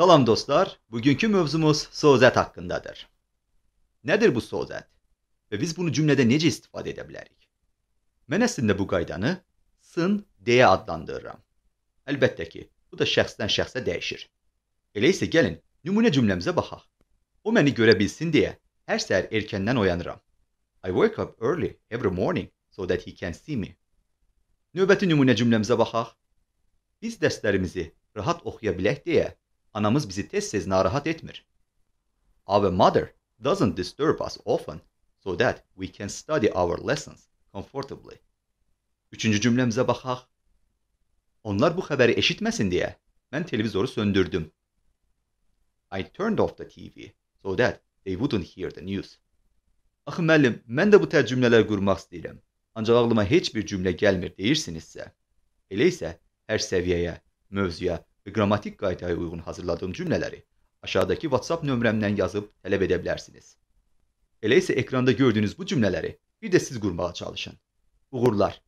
Salam dostlar, bugünkü mövzumuz sözət haqqındadır. Nədir bu sözət və biz bunu cümlədə necə istifadə edə bilərik? Mən əslində bu qaydanı sın deyə adlandırıram. Əlbəttə ki, bu da şəxsdən şəxsə dəyişir. Elə isə gəlin nümunə cümləmizə baxaq. O məni görə bilsin deyə hər səhər erkəndən oyanıram. I wake up early every morning so that he can see me. Növbəti nümunə cümləmizə baxaq. Biz dərslərimizi rahat oxuya bilək deyə Anamız bizi tez tez narahat etmir. Our mother doesn't disturb us often so that we can study our lessons comfortably. Üçüncü cümlemize baxaq. Onlar bu xəbəri eşitməsin deyə mən televizoru söndürdüm. I turned off the TV so that they wouldn't hear the news. Axı müəllim, mən də bu tər cümlələr qurmaq istəyirəm. Ancaq ağlıma heç bir cümlə gəlmir deyirsinizsə, elə isə hər səviyyəyə, mövzuya qrammatik qaydaya uyğun hazırladığım cümlələri aşağıdakı WhatsApp nömrəmdən yazıb tələb edə bilərsiniz. Elə isə ekranda gördüyünüz bu cümlələri bir də siz qurmağa çalışın. Uğurlar!